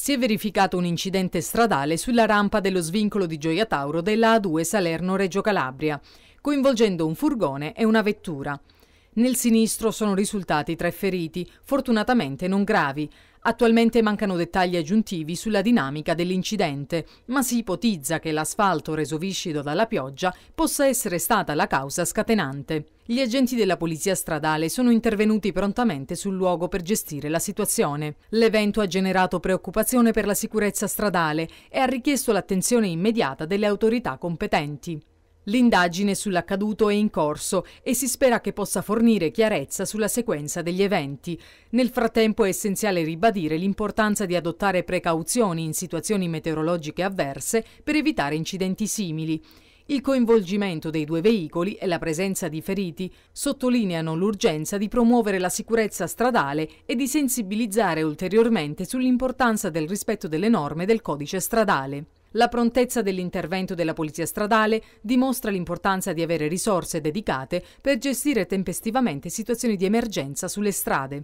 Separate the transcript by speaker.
Speaker 1: si è verificato un incidente stradale sulla rampa dello svincolo di Gioia Tauro della A2 Salerno-Reggio Calabria, coinvolgendo un furgone e una vettura. Nel sinistro sono risultati tre feriti, fortunatamente non gravi. Attualmente mancano dettagli aggiuntivi sulla dinamica dell'incidente, ma si ipotizza che l'asfalto reso viscido dalla pioggia possa essere stata la causa scatenante. Gli agenti della polizia stradale sono intervenuti prontamente sul luogo per gestire la situazione. L'evento ha generato preoccupazione per la sicurezza stradale e ha richiesto l'attenzione immediata delle autorità competenti. L'indagine sull'accaduto è in corso e si spera che possa fornire chiarezza sulla sequenza degli eventi. Nel frattempo è essenziale ribadire l'importanza di adottare precauzioni in situazioni meteorologiche avverse per evitare incidenti simili. Il coinvolgimento dei due veicoli e la presenza di feriti sottolineano l'urgenza di promuovere la sicurezza stradale e di sensibilizzare ulteriormente sull'importanza del rispetto delle norme del codice stradale. La prontezza dell'intervento della Polizia Stradale dimostra l'importanza di avere risorse dedicate per gestire tempestivamente situazioni di emergenza sulle strade.